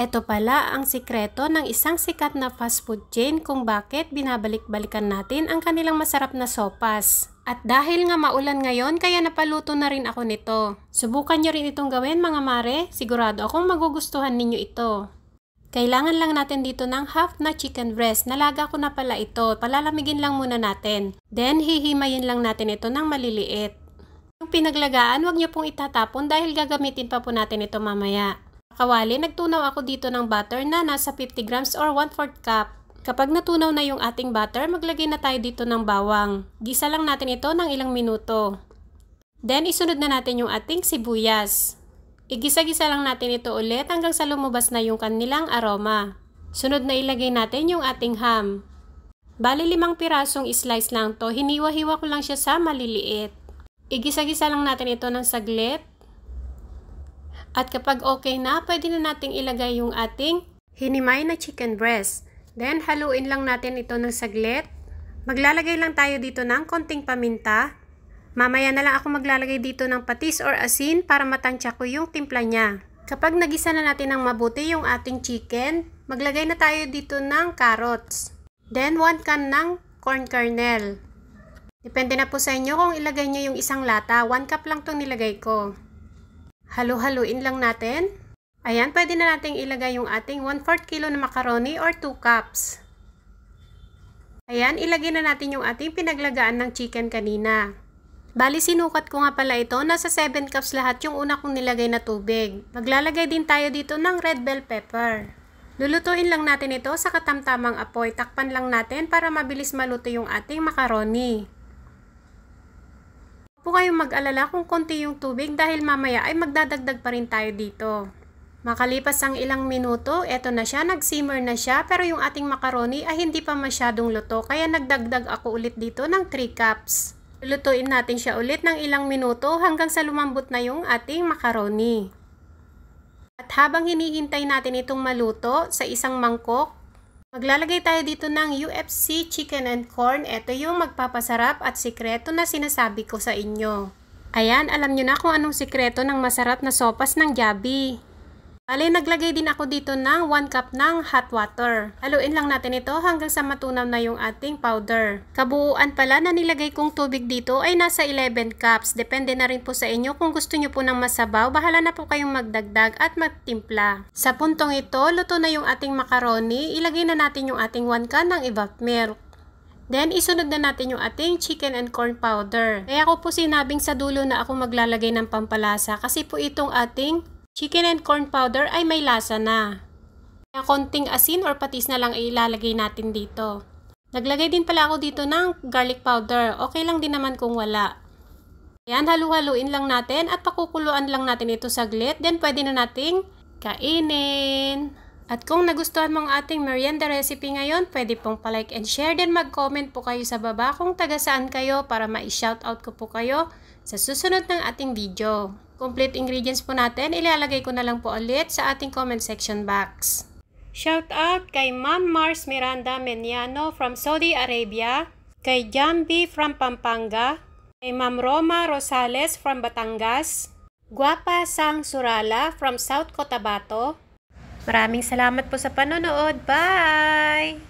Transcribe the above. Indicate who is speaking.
Speaker 1: Ito pala ang sikreto ng isang sikat na fast food chain kung bakit binabalik-balikan natin ang kanilang masarap na sopas. At dahil nga maulan ngayon, kaya napaluto na rin ako nito. Subukan nyo rin itong gawin mga mare, sigurado akong magugustuhan ninyo ito. Kailangan lang natin dito ng half na chicken breast. Nalaga ko na pala ito. Palalamigin lang muna natin. Then, hihimayin lang natin ito ng maliliit. Yung pinaglagaan, huwag nyo pong itatapon dahil gagamitin pa po natin ito mamaya kawali, nagtunaw ako dito ng butter na nasa 50 grams or 1 4 cup. Kapag natunaw na yung ating butter, maglagay na tayo dito ng bawang. Gisa lang natin ito ng ilang minuto. Then, isunod na natin yung ating sibuyas. Igisa-gisa lang natin ito ulit hanggang sa lumabas na yung kanilang aroma. Sunod na ilagay natin yung ating ham. Bali limang pirasong slice lang to, hiniwa-hiwa ko lang siya sa maliliit. Igisa-gisa lang natin ito ng saglit. At kapag okay na, pwede na nating ilagay yung ating hinimay na chicken breast. Then, haluin lang natin ito ng saglit. Maglalagay lang tayo dito ng konting paminta. Mamaya na lang ako maglalagay dito ng patis or asin para matansya ko yung timpla niya. Kapag nagisa na natin ng mabuti yung ating chicken, maglagay na tayo dito ng carrots. Then, 1 can ng corn kernel. Depende na po sa inyo kung ilagay nyo yung isang lata. 1 cup lang itong nilagay ko. Halo-haloin lang natin. Ayan, pwede na nating ilagay yung ating 1/4 kilo na macaroni or 2 cups. Ayan, ilagay na natin yung ating pinaglagaan ng chicken kanina. Bali, sinukat ko nga pala ito. Nasa 7 cups lahat yung una kong nilagay na tubig. Maglalagay din tayo dito ng red bell pepper. Lulutuin lang natin ito sa katamtamang apoy. Takpan lang natin para mabilis maluto yung ating macaroni po kayong mag-alala kung konti yung tubig dahil mamaya ay magdadagdag pa rin tayo dito. Makalipas ang ilang minuto, eto na siya, nag-simmer na siya pero yung ating macaroni ay hindi pa masyadong luto kaya nagdagdag ako ulit dito ng 3 cups. Lutuin natin siya ulit ng ilang minuto hanggang sa lumambot na yung ating macaroni. At habang hinihintay natin itong maluto sa isang mangkok, Maglalagay tayo dito ng UFC chicken and corn. Ito yung magpapasarap at sikreto na sinasabi ko sa inyo. Ayan, alam nyo na kung anong sikreto ng masarap na sopas ng Jabi. Bale, naglagay din ako dito ng 1 cup ng hot water. Haluin lang natin ito hanggang sa matunaw na yung ating powder. Kabuuan pala na nilagay kong tubig dito ay nasa 11 cups. Depende na rin po sa inyo kung gusto nyo po ng masabaw. Bahala na po kayong magdagdag at magtimpla. Sa puntong ito, luto na yung ating macaroni. Ilagay na natin yung ating 1 can ng evap milk. Then, isunod na natin yung ating chicken and corn powder. Kaya eh, ko po sinabing sa dulo na ako maglalagay ng pampalasa kasi po itong ating chicken and corn powder ay may lasa na. Kaya konting asin or patis na lang ilalagay natin dito. Naglagay din pala ako dito ng garlic powder. Okay lang din naman kung wala. Ayan, halu-haluin lang natin at pakukuluan lang natin ito saglit. Then pwede na nating kainin. At kung nagustuhan mong ating merienda recipe ngayon, pwede pong palike and share. Then mag-comment po kayo sa baba kung taga saan kayo para ma-shoutout ko po kayo. Sa susunod ng ating video, complete ingredients po natin, ilalagay ko na lang po ulit sa ating comment section box. Shout out kay Ma'am Mars Miranda Meniano from Saudi Arabia, kay Jambi from Pampanga, kay Ma'am Roma Rosales from Batangas, Guapa Sang Surala from South Cotabato. Maraming salamat po sa panonood. Bye!